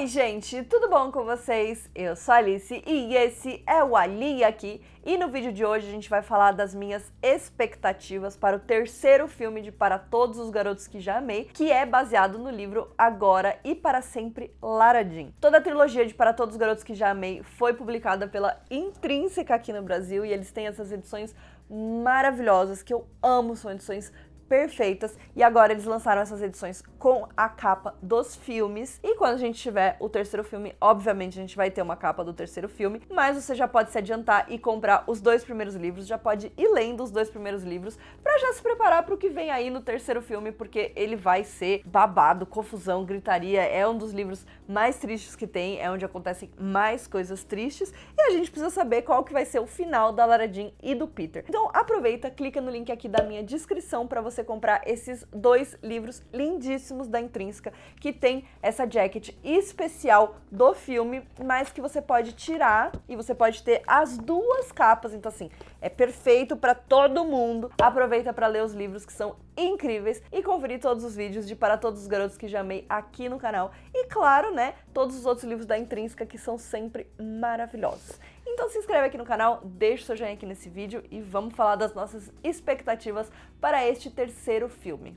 Oi, gente, tudo bom com vocês? Eu sou Alice e esse é o Ali aqui. E no vídeo de hoje a gente vai falar das minhas expectativas para o terceiro filme de Para Todos os Garotos que Já Amei, que é baseado no livro Agora e Para Sempre Lara Jean. Toda a trilogia de Para Todos os Garotos que Já Amei foi publicada pela Intrínseca aqui no Brasil e eles têm essas edições maravilhosas que eu amo, são edições perfeitas. E agora eles lançaram essas edições com a capa dos filmes. E quando a gente tiver o terceiro filme, obviamente a gente vai ter uma capa do terceiro filme, mas você já pode se adiantar e comprar os dois primeiros livros, já pode ir lendo os dois primeiros livros para já se preparar para o que vem aí no terceiro filme, porque ele vai ser babado, confusão, gritaria. É um dos livros mais tristes que tem, é onde acontecem mais coisas tristes e a gente precisa saber qual que vai ser o final da Lara Jean e do Peter. Então aproveita, clica no link aqui da minha descrição para você você comprar esses dois livros lindíssimos da Intrínseca, que tem essa jacket especial do filme, mas que você pode tirar e você pode ter as duas capas. Então, assim, é perfeito para todo mundo. Aproveita para ler os livros que são incríveis e conferir todos os vídeos de Para Todos os Garotos que Já Amei aqui no canal. E claro, né, todos os outros livros da Intrínseca que são sempre maravilhosos. Então se inscreve aqui no canal, deixa o seu joinha aqui nesse vídeo e vamos falar das nossas expectativas para este terceiro filme.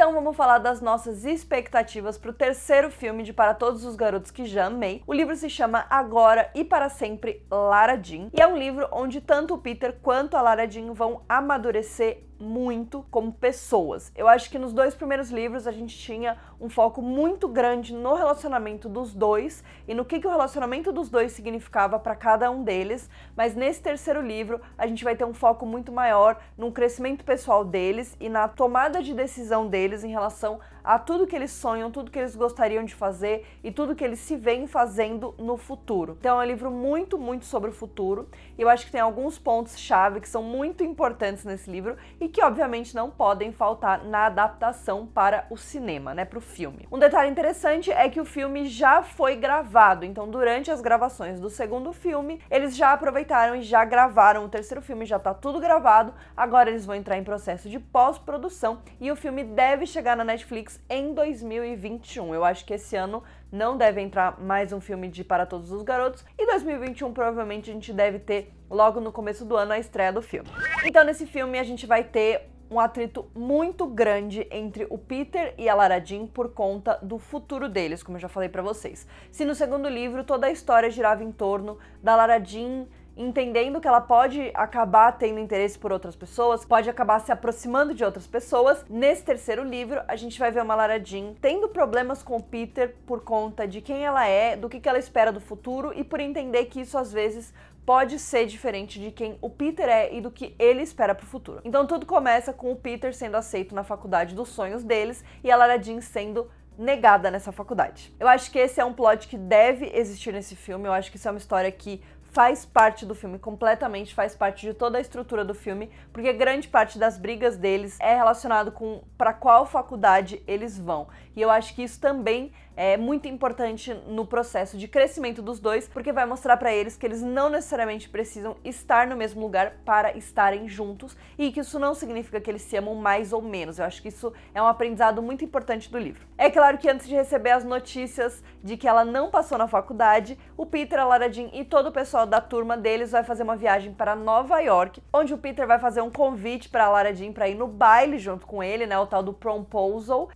Então vamos falar das nossas expectativas para o terceiro filme de Para Todos os Garotos que Já Amei. O livro se chama Agora e Para Sempre Lara Jean e é um livro onde tanto o Peter quanto a Lara Jean vão amadurecer muito como pessoas. Eu acho que nos dois primeiros livros a gente tinha um foco muito grande no relacionamento dos dois e no que, que o relacionamento dos dois significava para cada um deles, mas nesse terceiro livro a gente vai ter um foco muito maior no crescimento pessoal deles e na tomada de decisão deles em relação a tudo que eles sonham, tudo que eles gostariam de fazer e tudo que eles se veem fazendo no futuro. Então é um livro muito, muito sobre o futuro. E eu acho que tem alguns pontos-chave que são muito importantes nesse livro e que, obviamente, não podem faltar na adaptação para o cinema, né? Para o filme. Um detalhe interessante é que o filme já foi gravado, então durante as gravações do segundo filme, eles já aproveitaram e já gravaram o terceiro filme, já tá tudo gravado. Agora eles vão entrar em processo de pós-produção e o filme deve chegar na Netflix em 2021. Eu acho que esse ano não deve entrar mais um filme de Para Todos os Garotos e 2021 provavelmente a gente deve ter logo no começo do ano a estreia do filme. Então nesse filme a gente vai ter um atrito muito grande entre o Peter e a Lara Jean por conta do futuro deles, como eu já falei para vocês. Se no segundo livro toda a história girava em torno da Lara Jean entendendo que ela pode acabar tendo interesse por outras pessoas, pode acabar se aproximando de outras pessoas. Nesse terceiro livro, a gente vai ver uma Lara Jean tendo problemas com o Peter por conta de quem ela é, do que ela espera do futuro e por entender que isso às vezes pode ser diferente de quem o Peter é e do que ele espera pro futuro. Então tudo começa com o Peter sendo aceito na faculdade dos sonhos deles e a Lara Jean sendo negada nessa faculdade. Eu acho que esse é um plot que deve existir nesse filme, eu acho que isso é uma história que faz parte do filme, completamente faz parte de toda a estrutura do filme, porque grande parte das brigas deles é relacionado com para qual faculdade eles vão. E eu acho que isso também é muito importante no processo de crescimento dos dois, porque vai mostrar para eles que eles não necessariamente precisam estar no mesmo lugar para estarem juntos e que isso não significa que eles se amam mais ou menos. Eu acho que isso é um aprendizado muito importante do livro. É claro que antes de receber as notícias de que ela não passou na faculdade, o Peter, a Lara Jean e todo o pessoal da turma deles vai fazer uma viagem para Nova York, onde o Peter vai fazer um convite para a Lara Jean para ir no baile junto com ele, né, o tal do proposal.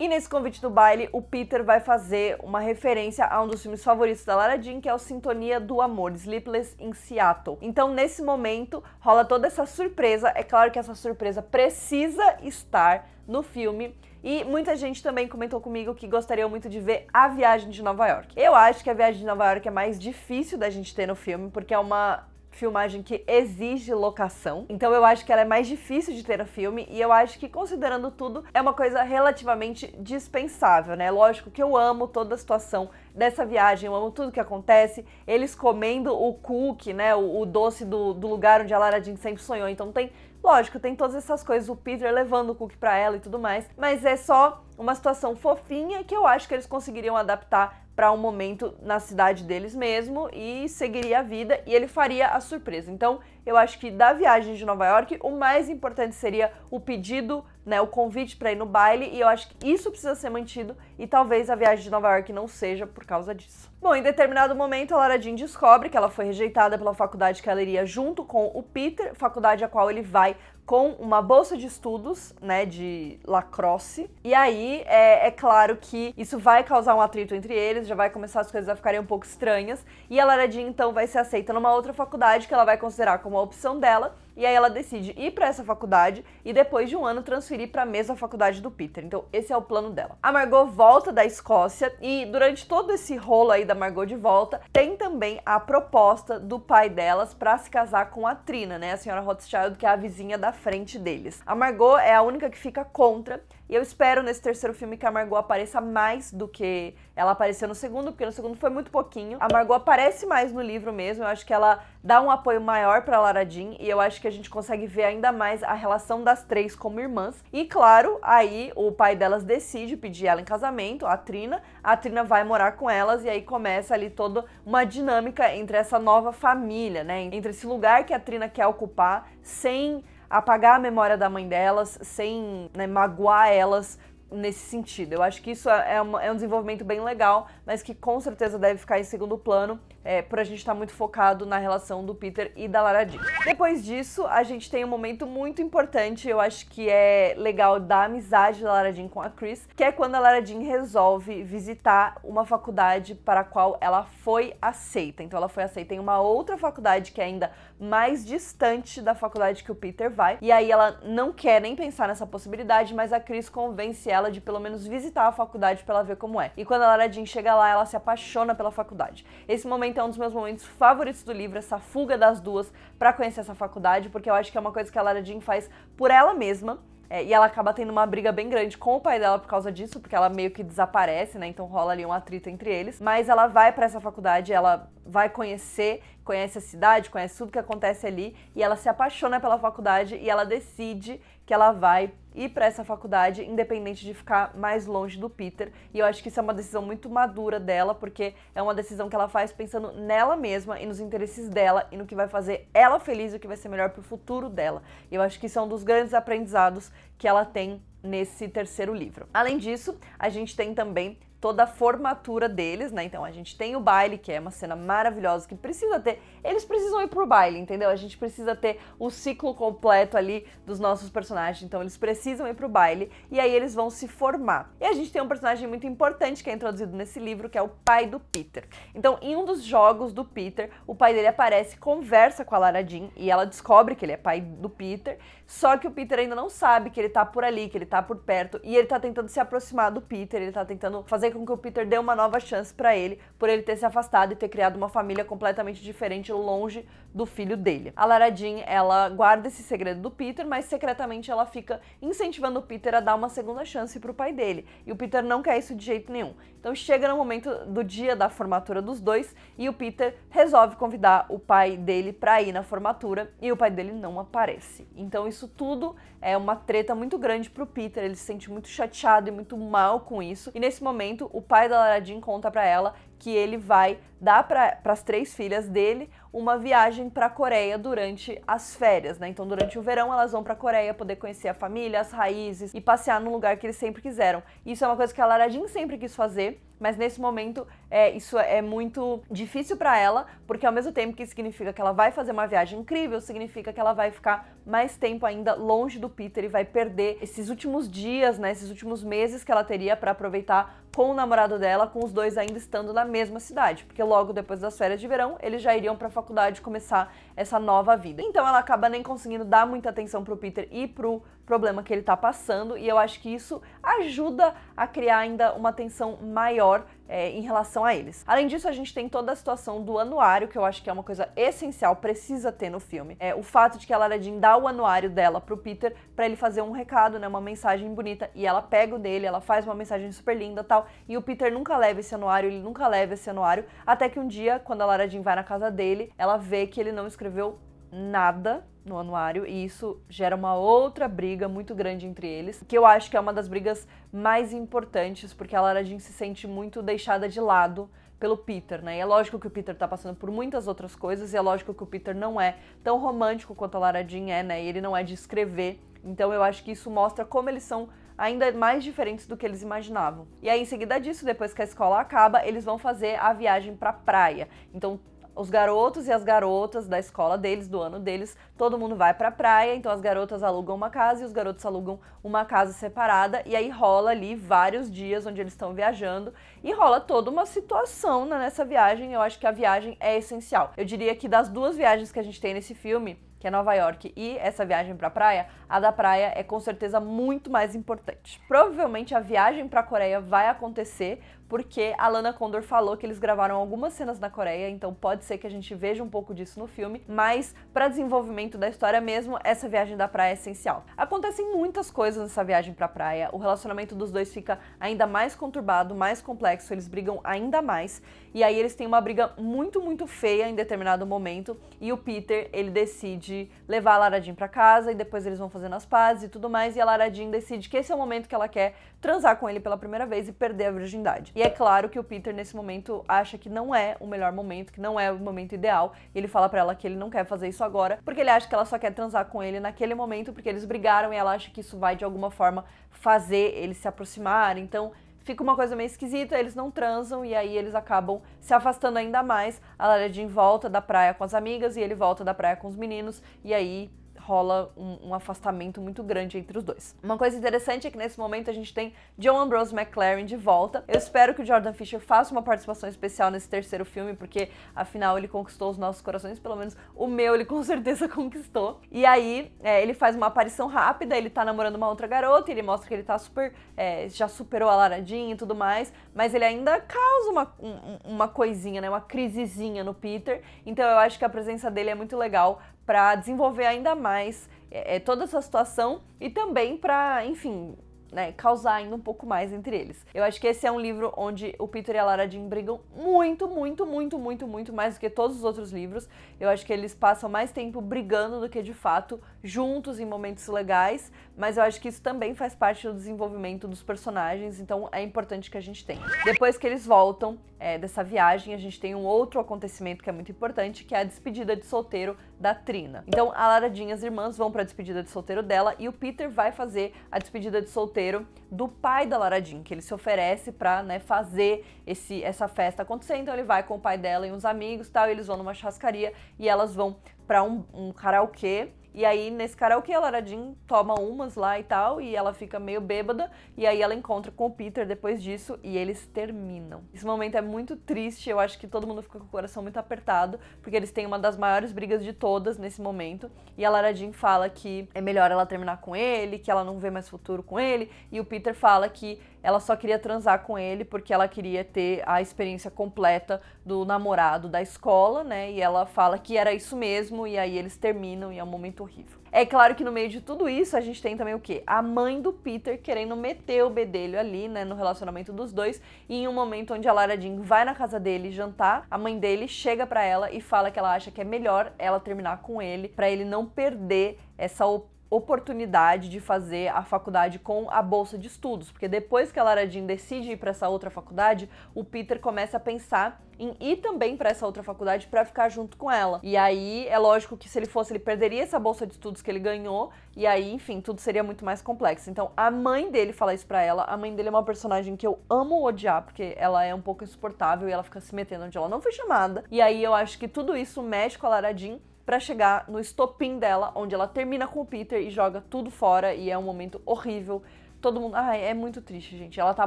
E nesse convite do baile, o Peter vai fazer uma referência a um dos filmes favoritos da Lara Jean, que é o Sintonia do Amor, Sleepless in Seattle. Então, nesse momento, rola toda essa surpresa. É claro que essa surpresa precisa estar no filme. E muita gente também comentou comigo que gostaria muito de ver a viagem de Nova York. Eu acho que a viagem de Nova York é mais difícil da gente ter no filme, porque é uma filmagem que exige locação. Então eu acho que ela é mais difícil de ter a filme e eu acho que considerando tudo é uma coisa relativamente dispensável, né? Lógico que eu amo toda a situação dessa viagem, eu amo tudo que acontece, eles comendo o cookie, né, o, o doce do, do, lugar onde a Lara Jean sempre sonhou. Então tem, lógico, tem todas essas coisas, o Peter levando o cookie para ela e tudo mais, mas é só uma situação fofinha que eu acho que eles conseguiriam adaptar para um momento na cidade deles mesmo e seguiria a vida e ele faria a surpresa. Então, eu acho que da viagem de Nova York, o mais importante seria o pedido, né, o convite para ir no baile e eu acho que isso precisa ser mantido e talvez a viagem de Nova York não seja por causa disso. Bom, em determinado momento a Lara Jean descobre que ela foi rejeitada pela faculdade que ela iria junto com o Peter, faculdade a qual ele vai com uma bolsa de estudos, né, de lacrosse. E aí é, é, claro que isso vai causar um atrito entre eles, já vai começar as coisas a ficarem um pouco estranhas. E a Laradinha então vai ser aceita numa outra faculdade que ela vai considerar como a opção dela. E aí ela decide ir para essa faculdade e depois de um ano transferir para a mesma faculdade do Peter. Então esse é o plano dela. A Margot volta da Escócia e durante todo esse rolo aí da Margot de volta, tem também a proposta do pai delas para se casar com a Trina, né? A senhora Rothschild, que é a vizinha da frente deles. A Margot é a única que fica contra e eu espero nesse terceiro filme que a Margot apareça mais do que ela apareceu no segundo, porque no segundo foi muito pouquinho. A Margot aparece mais no livro mesmo, eu acho que ela dá um apoio maior para Lara Jean e eu acho que a gente consegue ver ainda mais a relação das três como irmãs. E claro, aí o pai delas decide pedir ela em casamento, a Trina. A Trina vai morar com elas e aí começa ali toda uma dinâmica entre essa nova família, né? Entre esse lugar que a Trina quer ocupar sem apagar a memória da mãe delas sem né, magoar elas nesse sentido. Eu acho que isso é, é, é um desenvolvimento bem legal, mas que com certeza deve ficar em segundo plano é, por a gente estar tá muito focado na relação do Peter e da Lara Jean. Depois disso, a gente tem um momento muito importante, eu acho que é legal da amizade da Lara Jean com a Chris, que é quando a Lara Jean resolve visitar uma faculdade para a qual ela foi aceita. Então ela foi aceita em uma outra faculdade que é ainda mais distante da faculdade que o Peter vai. E aí ela não quer nem pensar nessa possibilidade, mas a Chris convence ela de pelo menos visitar a faculdade para ela ver como é. E quando a Lara Jean chega lá, ela se apaixona pela faculdade. Esse momento é um dos meus momentos favoritos do livro, essa fuga das duas para conhecer essa faculdade, porque eu acho que é uma coisa que a Lara Jean faz por ela mesma. É, e ela acaba tendo uma briga bem grande com o pai dela por causa disso, porque ela meio que desaparece, né? Então rola ali um atrito entre eles. Mas ela vai para essa faculdade, ela vai conhecer, conhece a cidade, conhece tudo que acontece ali, e ela se apaixona pela faculdade e ela decide que ela vai ir para essa faculdade, independente de ficar mais longe do Peter. E eu acho que isso é uma decisão muito madura dela, porque é uma decisão que ela faz pensando nela mesma e nos interesses dela e no que vai fazer ela feliz e o que vai ser melhor para o futuro dela. E eu acho que isso é um dos grandes aprendizados que ela tem nesse terceiro livro. Além disso, a gente tem também toda a formatura deles, né? Então a gente tem o baile, que é uma cena maravilhosa que precisa ter. Eles precisam ir pro baile, entendeu? A gente precisa ter o ciclo completo ali dos nossos personagens. Então eles precisam ir pro baile e aí eles vão se formar. E a gente tem um personagem muito importante que é introduzido nesse livro, que é o pai do Peter. Então, em um dos jogos do Peter, o pai dele aparece, conversa com a Lara Jean e ela descobre que ele é pai do Peter, só que o Peter ainda não sabe que ele tá por ali, que ele tá por perto e ele tá tentando se aproximar do Peter, ele tá tentando fazer com que o Peter dê uma nova chance para ele, por ele ter se afastado e ter criado uma família completamente diferente, longe do filho dele. A Lara Jean, ela guarda esse segredo do Peter, mas secretamente ela fica incentivando o Peter a dar uma segunda chance pro pai dele. E o Peter não quer isso de jeito nenhum. Então chega no momento do dia da formatura dos dois e o Peter resolve convidar o pai dele para ir na formatura e o pai dele não aparece. Então isso tudo é uma treta muito grande pro Peter, ele se sente muito chateado e muito mal com isso. E nesse momento momento, o pai da Laradin conta para ela que ele vai dar para as três filhas dele uma viagem para a Coreia durante as férias, né? Então, durante o verão, elas vão para a Coreia poder conhecer a família, as raízes e passear num lugar que eles sempre quiseram. Isso é uma coisa que a Laradin sempre quis fazer, mas nesse momento é, isso é muito difícil para ela, porque ao mesmo tempo que significa que ela vai fazer uma viagem incrível, significa que ela vai ficar mais tempo ainda longe do Peter e vai perder esses últimos dias, né? Esses últimos meses que ela teria para aproveitar com o namorado dela, com os dois ainda estando na mesma cidade, porque logo depois das férias de verão eles já iriam para a faculdade começar essa nova vida. Então ela acaba nem conseguindo dar muita atenção pro Peter e pro problema que ele tá passando, e eu acho que isso ajuda a criar ainda uma tensão maior é, em relação a eles. Além disso, a gente tem toda a situação do anuário, que eu acho que é uma coisa essencial, precisa ter no filme. É, o fato de que a Lara Jean dá o anuário dela pro Peter para ele fazer um recado, né, uma mensagem bonita, e ela pega o dele, ela faz uma mensagem super linda tal, e o Peter nunca leva esse anuário, ele nunca leva esse anuário, até que um dia, quando a Lara Jean vai na casa dele, ela vê que ele não escreveu nada no anuário e isso gera uma outra briga muito grande entre eles, que eu acho que é uma das brigas mais importantes, porque a Lara Jean se sente muito deixada de lado pelo Peter, né? E é lógico que o Peter tá passando por muitas outras coisas e é lógico que o Peter não é tão romântico quanto a Lara Jean é, né? E ele não é de escrever. Então eu acho que isso mostra como eles são ainda mais diferentes do que eles imaginavam. E aí, em seguida disso, depois que a escola acaba, eles vão fazer a viagem para praia. Então, os garotos e as garotas da escola deles, do ano deles, todo mundo vai pra praia, então as garotas alugam uma casa e os garotos alugam uma casa separada, e aí rola ali vários dias onde eles estão viajando, e rola toda uma situação né, nessa viagem, eu acho que a viagem é essencial. Eu diria que das duas viagens que a gente tem nesse filme, que é Nova York, e essa viagem para praia, a da praia é com certeza muito mais importante. Provavelmente a viagem para a Coreia vai acontecer porque a Lana Condor falou que eles gravaram algumas cenas na Coreia, então pode ser que a gente veja um pouco disso no filme, mas para desenvolvimento da história mesmo, essa viagem da praia é essencial. Acontecem muitas coisas nessa viagem pra praia, o relacionamento dos dois fica ainda mais conturbado, mais complexo, eles brigam ainda mais, e aí eles têm uma briga muito, muito feia em determinado momento, e o Peter, ele decide levar a Lara Jean pra casa, e depois eles vão fazendo as pazes e tudo mais, e a Lara Jean decide que esse é o momento que ela quer transar com ele pela primeira vez e perder a virgindade. E é claro que o Peter, nesse momento, acha que não é o melhor momento, que não é o momento ideal. E ele fala para ela que ele não quer fazer isso agora, porque ele acha que ela só quer transar com ele naquele momento, porque eles brigaram e ela acha que isso vai, de alguma forma, fazer eles se aproximar. Então, fica uma coisa meio esquisita, eles não transam e aí eles acabam se afastando ainda mais. A Lara volta da praia com as amigas e ele volta da praia com os meninos e aí rola um, um, afastamento muito grande entre os dois. Uma coisa interessante é que nesse momento a gente tem John Ambrose McLaren de volta. Eu espero que o Jordan Fisher faça uma participação especial nesse terceiro filme, porque afinal ele conquistou os nossos corações, pelo menos o meu ele com certeza conquistou. E aí é, ele faz uma aparição rápida, ele tá namorando uma outra garota, ele mostra que ele tá super. É, já superou a Laradinha e tudo mais, mas ele ainda causa uma, um, uma coisinha, né? Uma crisezinha no Peter. Então eu acho que a presença dele é muito legal para desenvolver ainda mais é, é, toda essa situação e também para, enfim, né, causar ainda um pouco mais entre eles. Eu acho que esse é um livro onde o Peter e a Lara Jean brigam muito, muito, muito, muito, muito mais do que todos os outros livros. Eu acho que eles passam mais tempo brigando do que de fato juntos em momentos legais, mas eu acho que isso também faz parte do desenvolvimento dos personagens, então é importante que a gente tenha. Depois que eles voltam é, dessa viagem, a gente tem um outro acontecimento que é muito importante, que é a despedida de solteiro da Trina. Então a Lara Jean e as irmãs vão para a despedida de solteiro dela e o Peter vai fazer a despedida de solteiro desespero do pai da Lara Jean, que ele se oferece pra né, fazer esse, essa festa acontecer. Então ele vai com o pai dela e uns amigos tal, e eles vão numa chascaria e elas vão para um, um karaokê e aí, nesse karaokê, a Laradin toma umas lá e tal, e ela fica meio bêbada, e aí ela encontra com o Peter depois disso, e eles terminam. Esse momento é muito triste, eu acho que todo mundo fica com o coração muito apertado, porque eles têm uma das maiores brigas de todas nesse momento, e a Laradin fala que é melhor ela terminar com ele, que ela não vê mais futuro com ele, e o Peter fala que ela só queria transar com ele porque ela queria ter a experiência completa do namorado da escola, né? E ela fala que era isso mesmo, e aí eles terminam e é um momento horrível. É claro que no meio de tudo isso a gente tem também o quê? A mãe do Peter querendo meter o bedelho ali, né, no relacionamento dos dois, e em um momento onde a Lara Jean vai na casa dele jantar, a mãe dele chega para ela e fala que ela acha que é melhor ela terminar com ele para ele não perder essa oportunidade oportunidade de fazer a faculdade com a bolsa de estudos, porque depois que a Lara Jean decide ir para essa outra faculdade, o Peter começa a pensar em ir também para essa outra faculdade para ficar junto com ela. E aí é lógico que se ele fosse, ele perderia essa bolsa de estudos que ele ganhou, e aí, enfim, tudo seria muito mais complexo. Então, a mãe dele fala isso para ela. A mãe dele é uma personagem que eu amo odiar, porque ela é um pouco insuportável e ela fica se metendo onde ela não foi chamada. E aí eu acho que tudo isso mexe com a Lara Jean para chegar no estopim dela, onde ela termina com o Peter e joga tudo fora e é um momento horrível. Todo mundo, ai, é muito triste, gente. Ela tá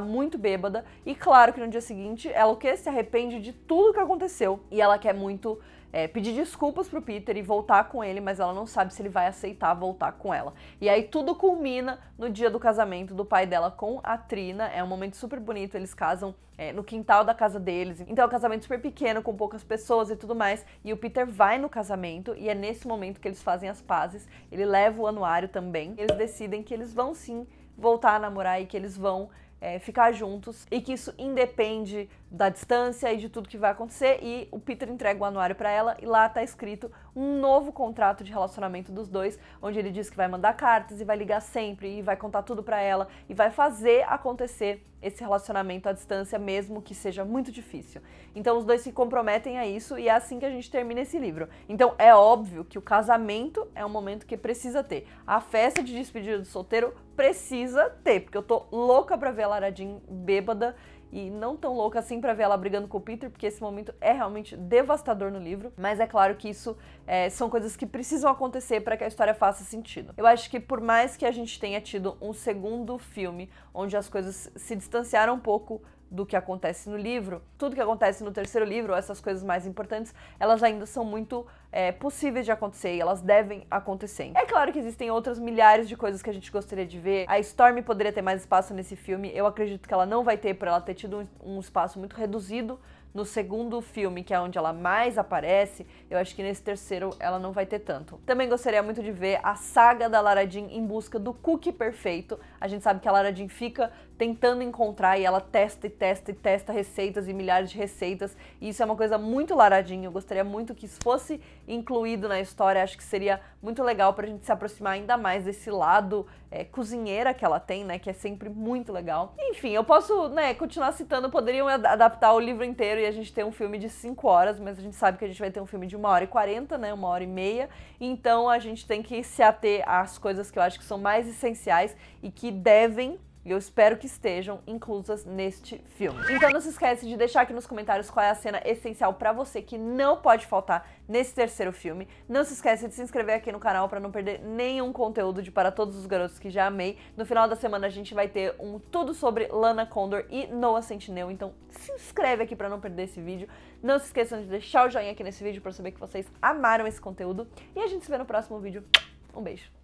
muito bêbada e claro que no dia seguinte ela o que se arrepende de tudo que aconteceu e ela quer muito é, pedir desculpas pro Peter e voltar com ele, mas ela não sabe se ele vai aceitar voltar com ela. E aí tudo culmina no dia do casamento do pai dela com a Trina. É um momento super bonito, eles casam é, no quintal da casa deles. Então é um casamento super pequeno, com poucas pessoas e tudo mais. E o Peter vai no casamento e é nesse momento que eles fazem as pazes. Ele leva o anuário também. Eles decidem que eles vão sim voltar a namorar e que eles vão é, ficar juntos e que isso independe da distância e de tudo que vai acontecer. E o Peter entrega o anuário para ela e lá tá escrito um novo contrato de relacionamento dos dois, onde ele diz que vai mandar cartas e vai ligar sempre e vai contar tudo para ela e vai fazer acontecer esse relacionamento à distância, mesmo que seja muito difícil. Então os dois se comprometem a isso e é assim que a gente termina esse livro. Então é óbvio que o casamento é um momento que precisa ter. A festa de despedida do solteiro precisa ter, porque eu tô louca pra ver a Laradin bêbada e não tão louca assim para ver ela brigando com o Peter, porque esse momento é realmente devastador no livro. Mas é claro que isso é, são coisas que precisam acontecer para que a história faça sentido. Eu acho que por mais que a gente tenha tido um segundo filme onde as coisas se distanciaram um pouco do que acontece no livro, tudo que acontece no terceiro livro, essas coisas mais importantes, elas ainda são muito é, possíveis de acontecer e elas devem acontecer. É claro que existem outras milhares de coisas que a gente gostaria de ver. A Storm poderia ter mais espaço nesse filme. Eu acredito que ela não vai ter, por ela ter tido um espaço muito reduzido no segundo filme, que é onde ela mais aparece, eu acho que nesse terceiro ela não vai ter tanto. Também gostaria muito de ver a saga da Lara Jean em busca do cookie perfeito. A gente sabe que a Lara Jean fica tentando encontrar e ela testa e testa e testa receitas e milhares de receitas. E isso é uma coisa muito laradinha. Eu gostaria muito que isso fosse incluído na história. Acho que seria muito legal pra gente se aproximar ainda mais desse lado é, cozinheira que ela tem, né? Que é sempre muito legal. Enfim, eu posso, né, continuar citando. Poderiam adaptar o livro inteiro e a gente ter um filme de 5 horas, mas a gente sabe que a gente vai ter um filme de 1 hora e 40, né? 1 hora e meia. Então a gente tem que se ater às coisas que eu acho que são mais essenciais e que devem e eu espero que estejam inclusas neste filme. Então não se esquece de deixar aqui nos comentários qual é a cena essencial para você que não pode faltar nesse terceiro filme. Não se esquece de se inscrever aqui no canal para não perder nenhum conteúdo de Para Todos os Garotos que já amei. No final da semana a gente vai ter um tudo sobre Lana Condor e Noah Centineo, então se inscreve aqui para não perder esse vídeo. Não se esqueçam de deixar o joinha aqui nesse vídeo para saber que vocês amaram esse conteúdo e a gente se vê no próximo vídeo. Um beijo.